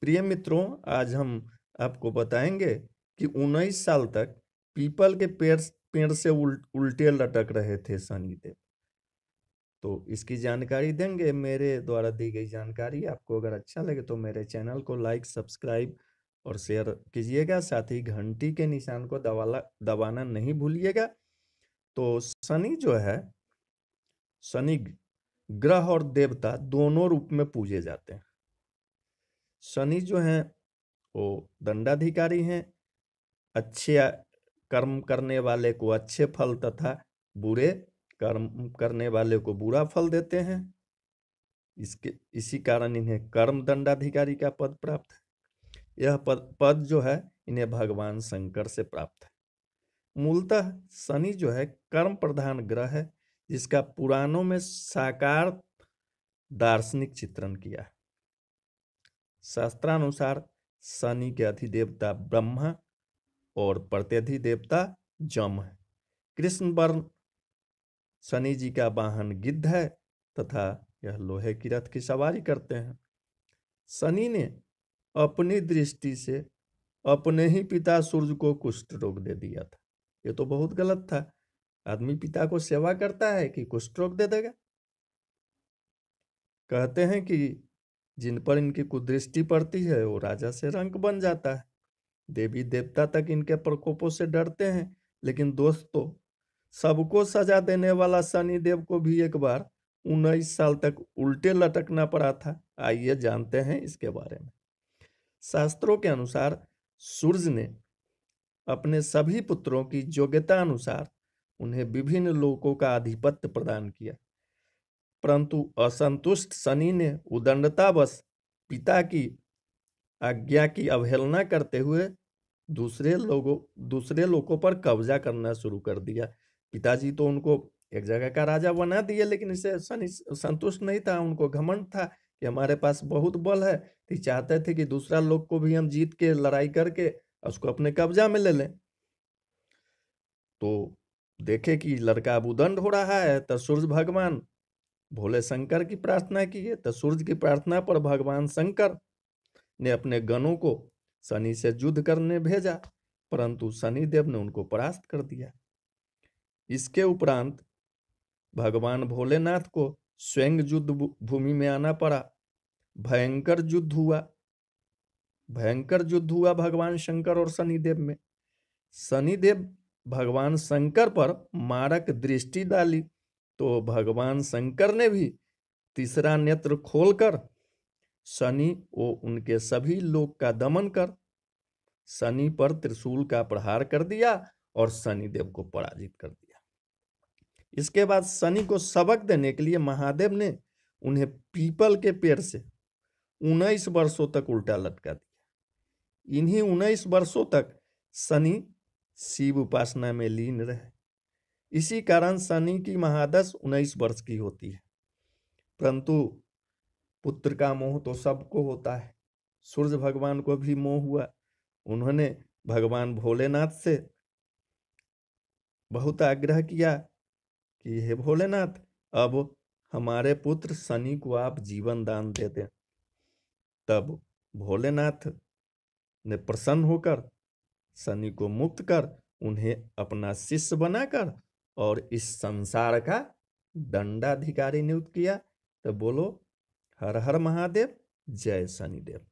प्रिय मित्रों आज हम आपको बताएंगे कि 19 साल तक पीपल के पेड़ पेड़ से उल, उल्टे लटक रहे थे शनिदेव तो इसकी जानकारी देंगे मेरे द्वारा दी गई जानकारी आपको अगर अच्छा लगे तो मेरे चैनल को लाइक सब्सक्राइब और शेयर कीजिएगा साथ ही घंटी के निशान को दबाला दबाना नहीं भूलिएगा तो शनि जो है शनि ग्रह और देवता दोनों रूप में पूजे जाते हैं शनि जो हैं वो दंडाधिकारी हैं अच्छे कर्म करने वाले को अच्छे फल तथा बुरे कर्म करने वाले को बुरा फल देते हैं इसके इसी कारण इन्हें कर्म दंडाधिकारी का पद प्राप्त है यह पद पद जो है इन्हें भगवान शंकर से प्राप्त है मूलतः शनि जो है कर्म प्रधान ग्रह है जिसका पुराणों में साकार दार्शनिक चित्रण किया है शास्त्रानुसार शनि के अधिदेवता ब्रह्मा और प्रत्यधि देवता जम है कृष्ण वर्ण शनि जी का वाहन गिद्ध है तथा यह लोहे की रथ की सवारी करते हैं शनि ने अपनी दृष्टि से अपने ही पिता सूर्य को कुष्ठ रोग दे दिया था ये तो बहुत गलत था आदमी पिता को सेवा करता है कि कुष्ठ रोग दे देगा कहते हैं कि जिन पर इनकी कुदृष्टि पड़ती है वो राजा से रंक बन जाता है देवी देवता तक इनके प्रकोपों से डरते हैं लेकिन दोस्तों सबको सजा देने वाला शनिदेव को भी एक बार उन्नीस साल तक उल्टे लटकना पड़ा था आइए जानते हैं इसके बारे में शास्त्रों के अनुसार सूर्य ने अपने सभी पुत्रों की योग्यता अनुसार उन्हें विभिन्न लोकों का आधिपत्य प्रदान किया परंतु असंतुष्ट शनि ने उदंडतावश पिता की आज्ञा की अवहेलना करते हुए दूसरे लोगों दूसरे लोगों पर कब्जा करना शुरू कर दिया पिताजी तो उनको एक जगह का राजा बना दिए लेकिन इसे शनि संतुष्ट नहीं था उनको घमंड था कि हमारे पास बहुत बल है तो चाहते थे कि दूसरा लोग को भी हम जीत के लड़ाई करके उसको अपने कब्जा में ले लें तो देखे कि लड़का अब उदंड हो रहा है तो सूर्य भगवान भोले शंकर की प्रार्थना की है तो सूर्य की प्रार्थना पर भगवान शंकर ने अपने गणों को शनि से युद्ध करने भेजा परंतु शनिदेव ने उनको परास्त कर दिया इसके उपरांत भगवान भोलेनाथ को स्वयं युद्ध भूमि में आना पड़ा भयंकर युद्ध हुआ भयंकर युद्ध हुआ भगवान शंकर और शनिदेव में शनिदेव भगवान शंकर पर मारक दृष्टि डाली तो भगवान शंकर ने भी तीसरा नेत्र खोलकर शनि वो उनके सभी लोग का दमन कर शनि पर त्रिशूल का प्रहार कर दिया और शनिदेव को पराजित कर दिया इसके बाद शनि को सबक देने के लिए महादेव ने उन्हें पीपल के पेड़ से उन्नीस वर्षों तक उल्टा लटका दिया इन्हीं उन्नीस वर्षों तक शनि शिव उपासना में लीन रहे इसी कारण शनि की महादश उन्नीस वर्ष की होती है परंतु पुत्र का मोह तो सबको होता है सूर्य भगवान को भी मोह हुआ उन्होंने भगवान भोलेनाथ से बहुत आग्रह किया कि हे भोलेनाथ अब हमारे पुत्र शनि को आप जीवन दान दे दें तब भोलेनाथ ने प्रसन्न होकर शनि को मुक्त कर उन्हें अपना शिष्य बनाकर और इस संसार का दंडाधिकारी नियुक्त किया तो बोलो हर हर महादेव जय शनिदेव